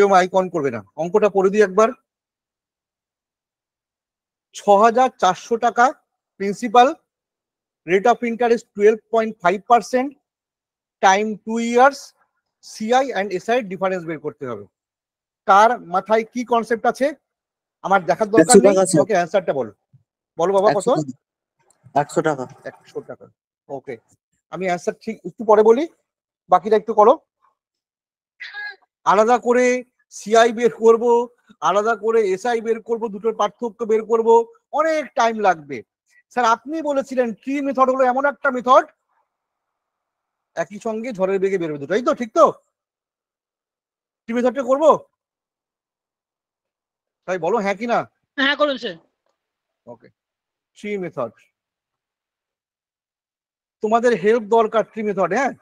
কেউ mike on করবে না অঙ্কটা পড়ে দিই একবার ছ হাজার চারশো টাকা principal rate of interest twelve point five percent time two years CI and SI difference বের করতে হবে কার মাথায় কি কনসেপ্ট আছে আমার দেখার দরকার নেই ওকে অ্যানসারটা বলো বলো বাবা কত একশো টাকা একশো টাকা ওকে আমি অ্যান্সার ঠিক একটু পরে বলি বাকিটা একটু করো আলাদা করে সিআই বের করব আলাদা করে এসআই বের করব দুটোর পার্থক্য বের করব অনেক টাইম লাগবে স্যার আপনি বলেছিলেন ট্রি মেথড হলো এমন একটা মেথড একই সঙ্গে ঝড়ের বেগে বেরোবে দুটো তাই তো ঠিক তো ট্রি মেথডটা করব তাই বলো হ্যাঁ কি না হ্যাঁ করুন স্যার ওকে ট্রি মেথড তোমাদের হেল্প দরকার ট্রি মেথড হ্যাঁ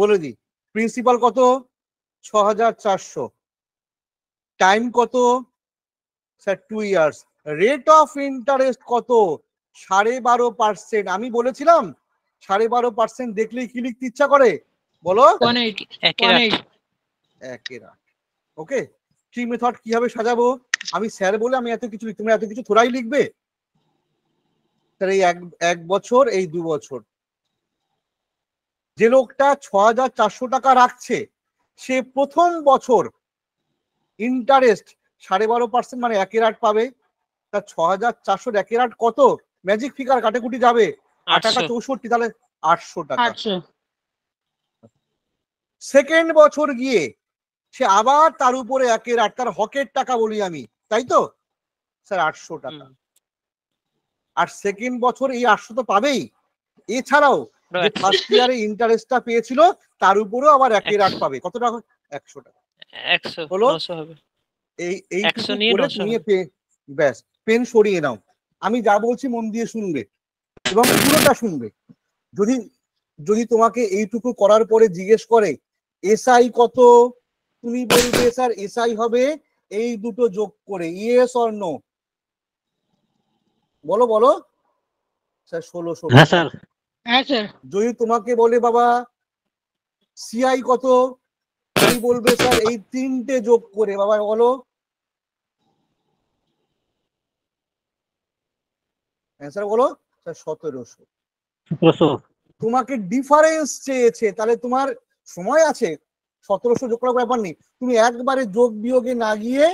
বলে দিই প্রিন্সিপাল কত ছ হাজার চারশো টাইম কত sir two years rate of interest কত সাড়ে বারো পার্সেন্ট আমি বলেছিলাম সাড়ে বারো পার্সেন্ট দেখলেই কি লিখতে ইচ্ছা করে বলো ওকে ট্রি মেথড কিভাবে সাজাবো আমি স্যার বলে আমি এত কিছু তোমরা এত কিছু থোড়াই লিখবে স্যার এই এক এক বছর এই দু বছর যে লোকটা ছ হাজার চারশো টাকা রাখছে সে প্রথম বছর ইন্টারেস্ট সাড়ে বারো পার্সেন্ট মানে একের আট পাবে তার ছ হাজার চারশোর এক আট কত ম্যাজিক ফিগার কাটাকুটি যাবে আট টাকা চৌষট্টি তাহলে আটশো টাকা সেকেন্ড বছর গিয়ে সে আবার তার উপরে একের আট তার হকের টাকা বলি আমি তাই তো স্যার আটশো টাকা আর সেকেন্ড বছর এই আটশো তো পাবেই এছাড়াও ফার্স্ট ইয়ারে ইন্টারেস্টটা পেয়েছিল তার উপরেও আবার একই লাখ পাবে কত টাকা একশো টাকা এই এই নিয়ে ব্যাস পেন সরিয়ে নাও আমি যা বলছি মন দিয়ে শুনবে এবং পুরোটা শুনবে যদি যদি তোমাকে এইটুকু করার পরে জিজ্ঞেস করে এসআই কত তুমি বলবে স্যার এসআই হবে এই দুটো যোগ করে ইয়েস অর নো বলো বলো স্যার ষোলো ষোলো হ্যাঁ, স্যার হ্যাঁ, যদি তোমাকে বলে বাবা সিআই কত তুমি বলবে স্যার এই তিনটে যোগ করে বাবা বলো হ্যাঁ, বলো স্যার সতেরোশো তোমাকে ডিফারেন্স চেয়েছে তাহলে তোমার সময় আছে সতেরোশো যোগ করার ব্যাপার নেই তুমি একবারে যোগ বিয়োগে না গিয়ে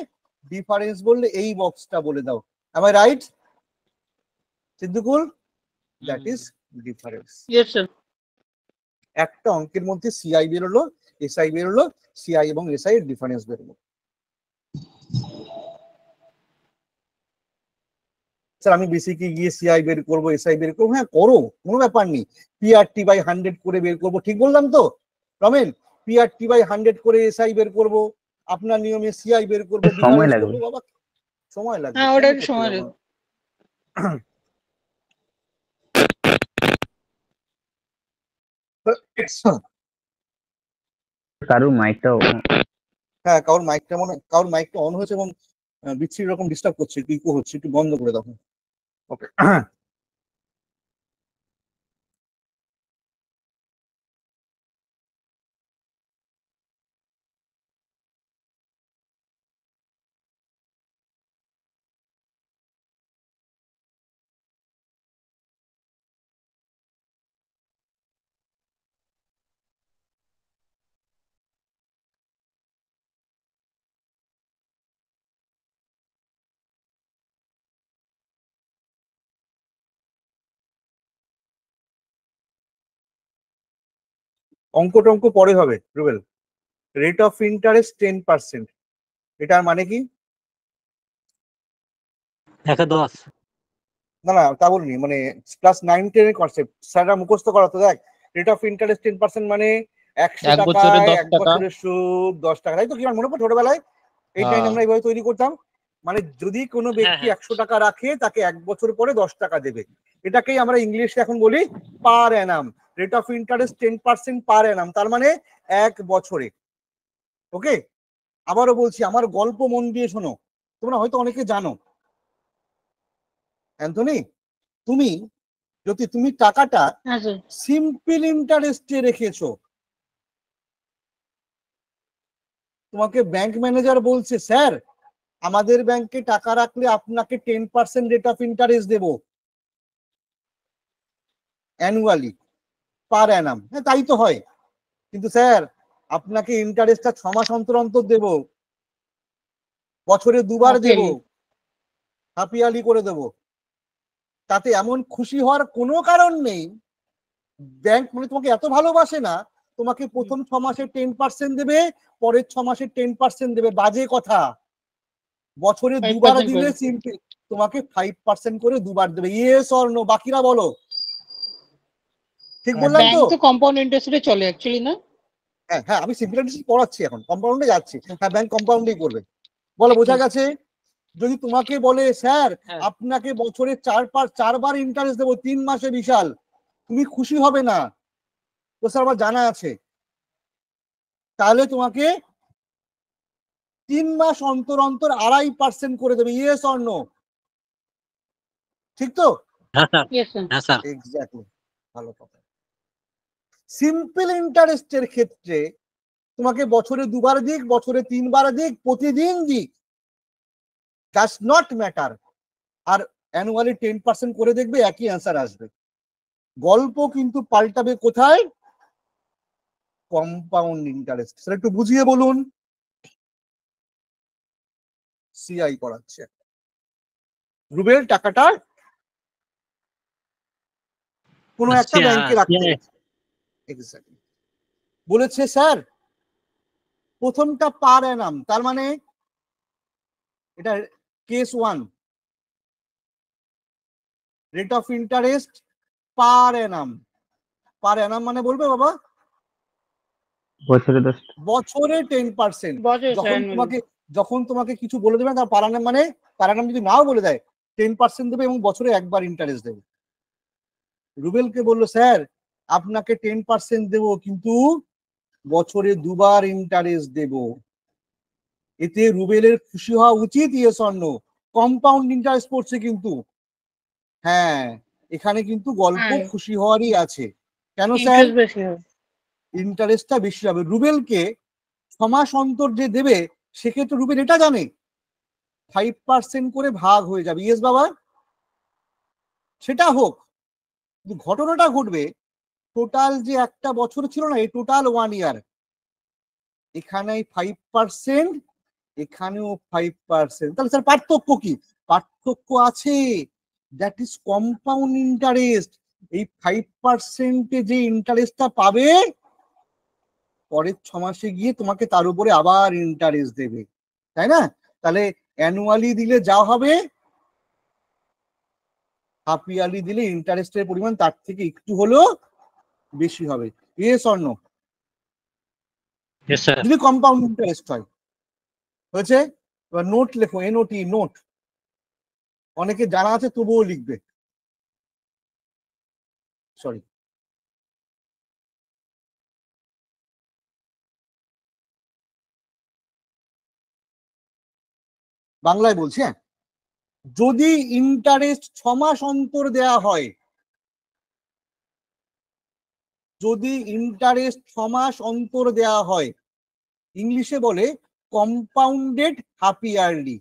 ডিফারেন্স বললে এই বক্সটা বলে দাও আমার right Siddiqul that is difference একটা অঙ্কের মধ্যে সিআই বেরোলো এসআই বেরোলো সিআই এবং এসআই এর ডিফারেন্স বেরোলো স্যার আমি বেসিকে গিয়ে সিআই বের করবো এসআই বের করবো হ্যাঁ করো কোনো ব্যাপার নেই পিআরটি বাই হান্ড্রেড করে বের করবো ঠিক বললাম তো রমেন পিআরটি বাই হান্ড্রেড করে এসআই বের করবো আপনার নিয়মে সিআই বের করবো সময় লাগবে সময় লাগবে হ্যাঁ, সময় লাগবে কারুর মাইকটা হ্যাঁ কারুর মাইকটা মনে কারুর মাইকটা অন হয়েছে এবং বিচ্ছিরি রকম ডিস্টার্ব করছে কি হচ্ছে একটু বন্ধ করে দাও ওকে অঙ্ক টঙ্ক পরে হবে Rubel rate of interest ten percent এটার মানে কি না না তা বলিনি মানে ক্লাস নাইন টেন এর কনসেপ্ট স্যাররা মুখস্থ করাতো দেখ rate of interest ten percent মানে একশো টাকা এক বছরের সুদ দশ টাকা তাই তো কি মনে পড়ে ছোটবেলায় এই টাইম হ্যাঁ। আমরা এইভাবে তৈরি করতাম মানে যদি কোনো হ্যাঁ, ব্যক্তি হ্যাঁ। একশো টাকা রাখে তাকে এক বছর পরে দশ টাকা দেবে এটাকেই আমরা ইংলিশে এখন বলি per annum rate of interest ten percent per annum তার মানে এক বছরে ওকে আবারও বলছি আমার গল্প মন দিয়ে শোনো তোমরা হয়তো অনেকে জানো অ্যান্থনি তুমি যদি তুমি টাকাটা সিম্পল হ্যাঁ, ইন্টারেস্টে রেখেছো তোমাকে ব্যাংক ম্যানেজার বলছে স্যার আমাদের ব্যাংকে টাকা রাখলে আপনাকে ten percent rate of interest দেব অ্যানুয়ালি পার অ্যানাম হ্যাঁ তাই তো হয় কিন্তু স্যার আপনাকে ইন্টারেস্টটা ছ মাস অন্তর অন্তর দেব বছরে দুবার দেব হাপিয়ালি করে দেব তাতে এমন খুশি হওয়ার কোনো কারণ নেই ব্যাংক মানে তোমাকে এত ভালোবাসে না তোমাকে প্রথম ছ মাসে টেন পার্সেন্ট দেবে পরের ছ মাসে টেন পার্সেন্ট দেবে বাজে কথা বছরে দুবার দিলে তোমাকে ফাইভ পার্সেন্ট করে দুবার দেবে ইয়ে স্বর্ণ বাকিরা বলো ঠিক হ্যাঁ, বললাম তো ব্যাংক তো কম্পাউন্ড ইন্টারেস্টে চলে एक्चुअली না হ্যাঁ হ্যাঁ আমি সিম্পল ইন্টারেস্ট পড়াচ্ছি এখন কম্পাউন্ডে যাচ্ছি হ্যাঁ ব্যাংক কম্পাউন্ডেই করবে বলে বোঝা গেছে যদি তোমাকে বলে স্যার হ্যাঁ। আপনাকে বছরে চার পার চারবার ইন্টারেস্ট দেবো তিন মাসে বিশাল তুমি খুশি হবে না তো স্যার আমার জানা আছে তাহলে তোমাকে তিন মাস অন্তর অন্তর আড়াই পার্সেন্ট করে দেবে ইয়েস অর নো ঠিক তো হ্যাঁ স্যার এক্স্যাক্টলি হ্যাঁ, ভালো কথা সিম্পল ইন্টারেস্টের ক্ষেত্রে তোমাকে বছরে দুবার দিক বছরে তিনবার দিক প্রতিদিন দিক ডাস নট ম্যাটার আর অ্যানুয়ালি টেন পার্সেন্ট করে দেখবে একই অ্যান্সার আসবে গল্প কিন্তু পাল্টাবে কোথায় কম্পাউন্ড ইন্টারেস্ট সেটা একটু বুঝিয়ে বলুন সিআই করাচ্ছে রুবেল টাকাটা কোনো হ্যাঁ, একটা ব্যাংকে রাখতে এক্স্যাক্টলি বলেছে স্যার প্রথমটা পার অ্যানাম তার মানে এটা case one rate of interest per annum per annum মানে বলবে বাবা বছরে টেন পার্সেন্ট যখন তোমাকে যখন তোমাকে কিছু বলে দেবে তার পারানাম মানে পারানাম যদি নাও বলে দেয় টেন পার্সেন্ট দেবে এবং বছরে একবার ইন্টারেস্ট দেবে রুবেলকে বললো স্যার আপনাকে টেন পার্সেন্ট দেবো কিন্তু বছরে দুবার ইন্টারেস্ট দেব এতে রুবেলের খুশি হওয়া উচিত ইয়ে স্বর্ণ কম্পাউন্ড ইন্টারেস্ট পড়ছে কিন্তু হ্যাঁ এখানে কিন্তু গল্প হ্যাঁ। খুশি হওয়ারই আছে কেন স্যার ইন্টারেস্টটা বেশি হবে রুবেলকে ছমাস অন্তর যে দেবে সেক্ষেত্রে রুবেল এটা জানে ফাইভ পার্সেন্ট করে ভাগ হয়ে যাবে ইয়েস বাবা সেটা হোক ঘটনাটা ঘটবে টোটাল যে একটা বছর ছিল না এই টোটাল ওয়ান ইয়ার এখানে ফাইভ পার্সেন্ট এখানেও ফাইভ পার্সেন্ট তাহলে স্যার পার্থক্য কি পার্থক্য আছে দ্যাট ইজ কম্পাউন্ড ইন্টারেস্ট এই ফাইভ পার্সেন্টে যে ইন্টারেস্টটা পাবে পরের ছ মাসে গিয়ে তোমাকে তার উপরে আবার ইন্টারেস্ট দেবে তাই না তাহলে অ্যানুয়ালি দিলে যা হবে হাফ ইয়ারলি দিলে ইন্টারেস্টের পরিমাণ তার থেকে একটু হলেও বেশি হবে ইয়েস অর নো যদি কম্পাউন্ড ইন্টারেস্ট হয় হয়েছে এবার নোট লেখো এনওটি নোট অনেকে জানা আছে তবুও লিখবে সরি বাংলায় বলছি হ্যাঁ যদি ইন্টারেস্ট ছ মাস অন্তর দেয়া হয় যদি ইন্টারেস্ট ছমাস অন্তর দেয়া হয় ইংলিশে বলে কম্পাউন্ডেড হাফ ইয়ারলি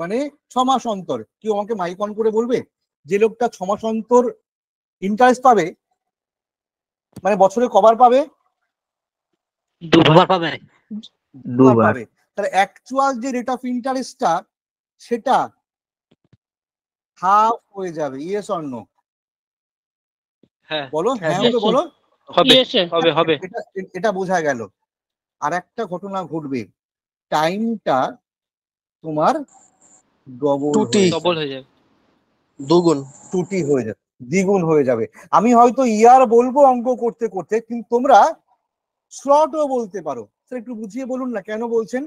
মানে ছ মাস অন্তর কেউ আমাকে মাইক অন করে বলবে যে লোকটা ছমাস অন্তর ইন্টারেস্ট পাবে মানে বছরে কবার পাবে দুবার পাবে দুবার পাবে তার অ্যাকচুয়াল যে রেট অফ ইন্টারেস্টটা সেটা হাফ হয়ে যাবে ইয়েস অর নো বলো হ্যাঁ, হ্যাঁ হবে বলো হবে হবে এটা বোঝা গেল আর একটা ঘটনা ঘটবে টাইমটা তোমার ডবল হয়ে যাবে দুগুণ টুটি হয়ে যাবে দ্বিগুণ হয়ে যাবে আমি হয়তো ইয়ার বলবো অঙ্ক করতে করতে কিন্তু তোমরা স্লটও বলতে পারো স্যার একটু বুঝিয়ে বলুন না কেন বলছেন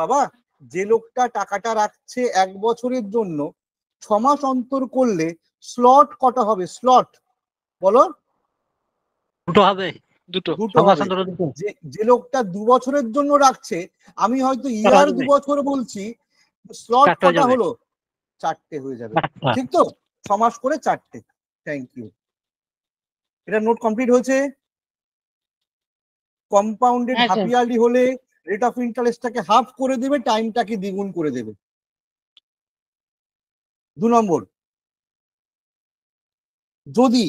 বাবা যে লোকটা টাকাটা রাখছে এক বছরের জন্য ছমাস অন্তর করলে স্লট কটা হবে স্লট বলো দুটো হবে যে লোকটা দু বছরের জন্য রাখছে আমি হয়তো ইয়ার দু বছর বলছি স্লট কটা হলো চারটে হয়ে যাবে ঠিক তো ছমাস করে চারটে থ্যাংক ইউ এটা নোট কমপ্লিট হয়েছে কম্পাউন্ডেড হাফ ইয়ারলি হলে রেট অফ ইন্টারেস্টটাকে হাফ করে দেবে টাইমটাকে দ্বিগুণ করে দেবে দু নম্বর যদি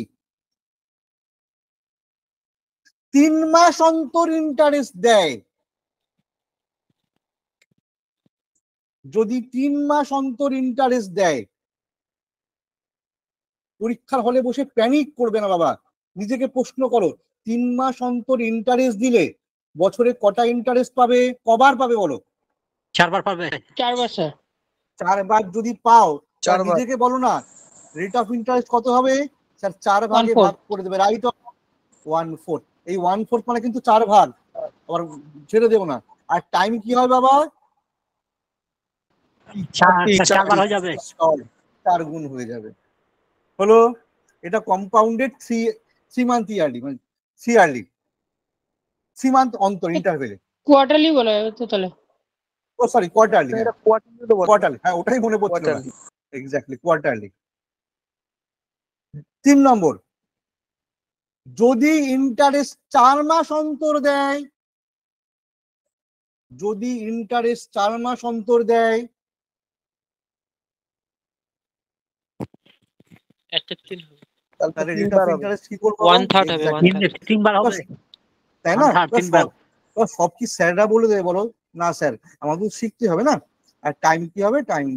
তিন মাস অন্তর ইন্টারেস্ট দেয় যদি তিন মাস অন্তর ইন্টারেস্ট দেয় পরীক্ষার হলে বসে প্যানিক করবে না বাবা নিজেকে প্রশ্ন করো তিন মাস অন্তর ইন্টারেস্ট দিলে বছরে কটা ইন্টারেস্ট পাবে কবার পাবে বলো চারবার পাবে চারবার যদি পাও চারবার নিজেকে বলো না রেট অফ ইন্টারেস্ট কত হবে স্যার চার ভাগে ভাগ করে দেবে রাইট অফ ওয়ান ফোর্থ এই ওয়ান ফোর্থ মানে কিন্তু চার ভাগ আবার ছেড়ে দেবো না আর টাইম কি হয় বাবা চার গুণ হয়ে যাবে হলো এটা compounded three three month yearly মানে সিআরলি থ্রি অন্তর ইন্টারভেলে কোয়ার্টারলি বলা তো তাহলে ও সরি কোয়ার্টারলি কোয়ার্টারলি হ্যাঁ ওটাই মনে পড়ছিল এক্স্যাক্টলি কোয়ার্টারলি তিন নম্বর যদি ইন্টারেস্ট চার মাস অন্তর দেয় যদি ইন্টারেস্ট চার মাস অন্তর দেয় একটা তিন হবে সব কি স্যাররা বলে দেবে বলো না স্যার আমাদের শিখতে হবে না আর টাইম কি হবে টাইম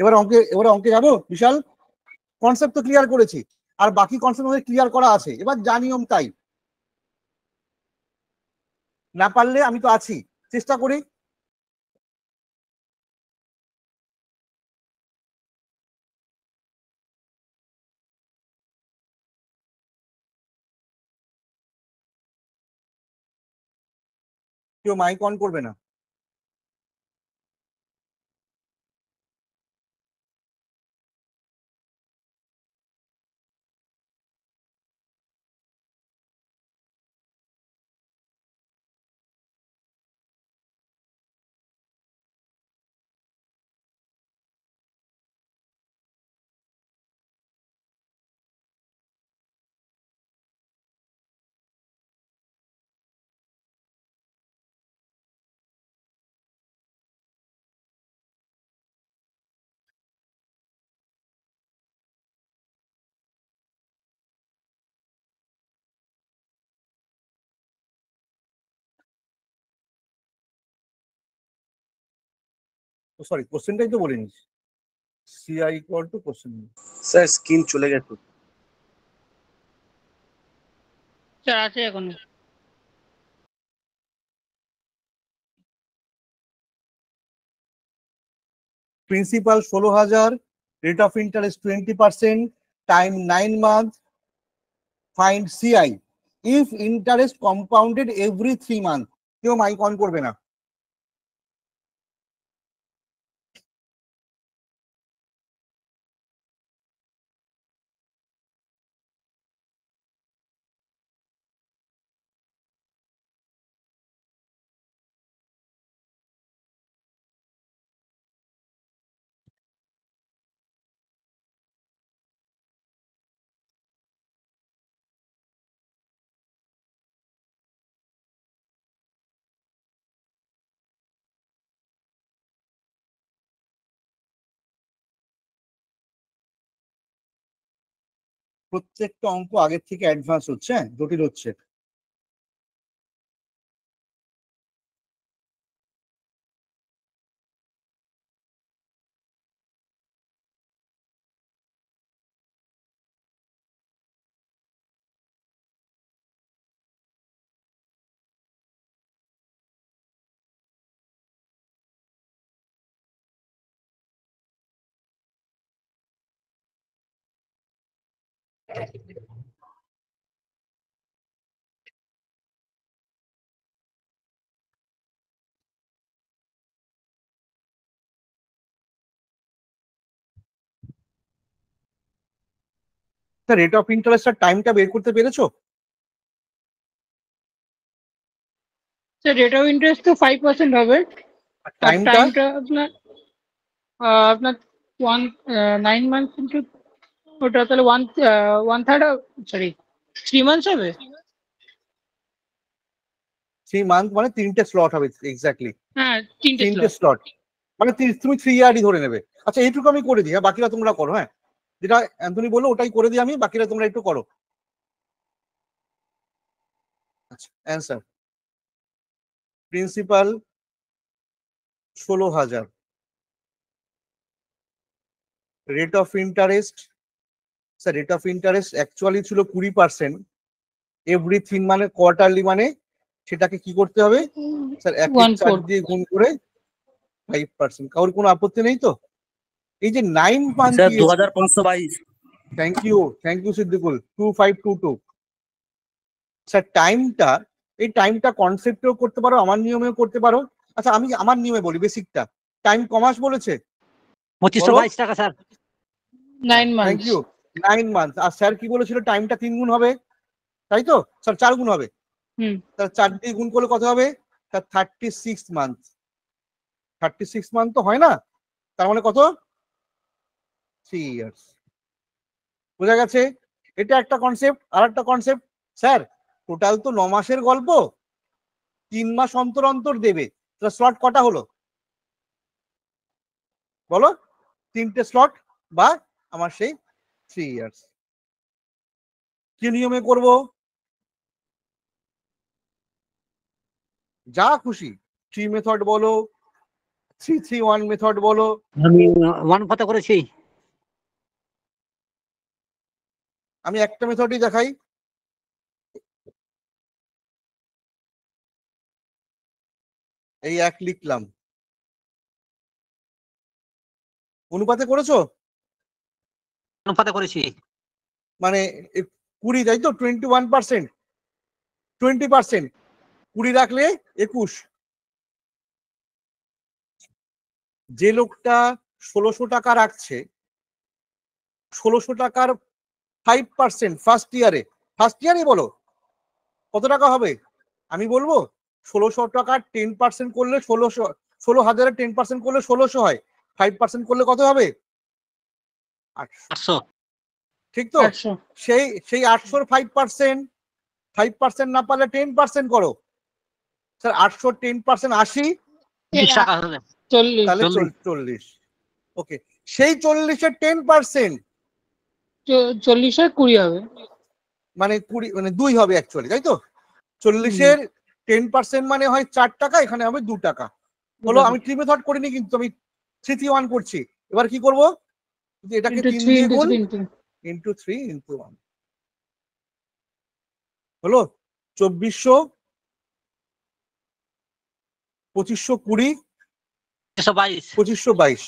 এবার অঙ্কে এবার অঙ্কে যাবো বিশাল কনসেপ্ট তো ক্লিয়ার করেছি আর বাকি কনসেপ্ট আমাদের ক্লিয়ার করা আছে এবার যা নিয়ম তাই না পারলে আমি তো আছি চেষ্টা করি কেউ মাইক অন করবে না সরি কোশ্চেনটাই তো বলিনি CI equal to question sir screen চলে গেছে স্যার আছে এখন প্রিন্সিপাল ষোলো হাজার rate of interest twenty percent time nine month find CI if interest compounded every three month কেউ মাইক অন করবে না প্রত্যেকটা অঙ্ক আগের থেকে অ্যাডভান্স হচ্ছে হ্যাঁ জটিল হচ্ছে রেট অফ ইন্টারেস্ট আর টাইমটা বের করতে পেরেছো স্যার রেট অফ ইন্টারেস্ট তো 5% হবে টাইমটা আপনার আপনার 1 9 মান্থস ইনটু ওটা তাহলে one one third sorry three months হবে থ্রি মান্থ মানে তিনটে স্লট হবে এক্স্যাক্টলি হ্যাঁ তিনটে স্লট মানে তুমি থ্রি ইয়ারই ধরে নেবে আচ্ছা এইটুকু আমি করে দিই হ্যাঁ বাকিরা তোমরা করো হ্যাঁ যেটা অ্যান্থনি বললো ওটাই করে দিই আমি বাকিরা তোমরা একটু করো আচ্ছা অ্যান্সার প্রিন্সিপাল ষোলো হাজার rate of interest sir rate of interest actually ছিল কুড়ি পার্সেন্ট এভরিথিং মানে কোয়ার্টারলি মানে সেটাকে কি করতে হবে স্যার এক দিয়ে গুণ করে ফাইভ পার্সেন্ট কারোর কোনো আপত্তি নেই তো এই যে নাইন পাঁচ দু হাজার পাঁচশো বাইশ thank you thank you Siddiqul two five two two sir টাইমটা এই টাইমটা কনসেপ্টেও করতে পারো আমার নিয়মেও করতে পারো আচ্ছা আমি আমার নিয়মে বলি বেসিকটা টাইম কমাস বলেছে পঁচিশশো বাইশ টাকা sir nine thank you nine month আর স্যার কি বলেছিল টাইমটা তিন গুণ হবে তাই তো স্যার চার গুণ হবে তার চার দিয়ে গুণ করলে কত হবে তার thirty six month thirty six month তো হয় না তার মানে কত থ্রি ইয়ার্স বোঝা গেছে এটা একটা কনসেপ্ট আর একটা কনসেপ্ট স্যার টোটাল তো ন মাসের গল্প তিন মাস অন্তর অন্তর দেবে তার স্লট কটা হলো বলো তিনটে স্লট বা আমার সেই থ্রি ইয়ার্স কি নিয়মে করব যা খুশি থ্রি মেথড বলো থ্রি থ্রি ওয়ান মেথড বলো আমি ওয়ান কথা করেছি আমি একটা মেথডই দেখাই এই এক লিখলাম অনুপাতে করেছো অনুপাতে করেছি মানে কুড়ি তাই তো twenty one percent twenty percent কুড়ি রাখলে একুশ যে লোকটা ষোলোশো টাকা রাখছে ষোলোশো টাকার ফাইভ পার্সেন্ট ফার্স্ট ইয়ারে ফার্স্ট ইয়ারে বলো কত টাকা হবে আমি বলবো ষোলোশো টাকার টেন পার্সেন্ট করলে ষোলোশো ষোলো হাজারে টেন পার্সেন্ট করলে ষোলোশো হয় ফাইভ পার্সেন্ট করলে কত হবে ঠিক তো সেই সেই আটশোর ফাইভ পার্সেন্ট ফাইভ পার্সেন্ট না পারলে টেন পার্সেন্ট করো স্যার আটশো টেন পার্সেন্ট আশি তাহলে চল্লিশ ওকে সেই চল্লিশের টেন পার্সেন্ট চল্লিশের কুড়ি হবে মানে কুড়ি মানে দুই হবে অ্যাকচুয়ালি তাই তো চল্লিশের টেন পার্সেন্ট মানে হয় চার টাকা এখানে হবে দু টাকা হলো আমি ট্রিপে থট করিনি কিন্তু আমি থ্রি থ্রি ওয়ান করছি এবার কি করবো কিন্তু এটাকে তিন দিয়ে ইন্টু থ্রি ইন্টু ওয়ান হলো চব্বিশশো পঁচিশশো কুড়ি পঁচিশশো বাইশ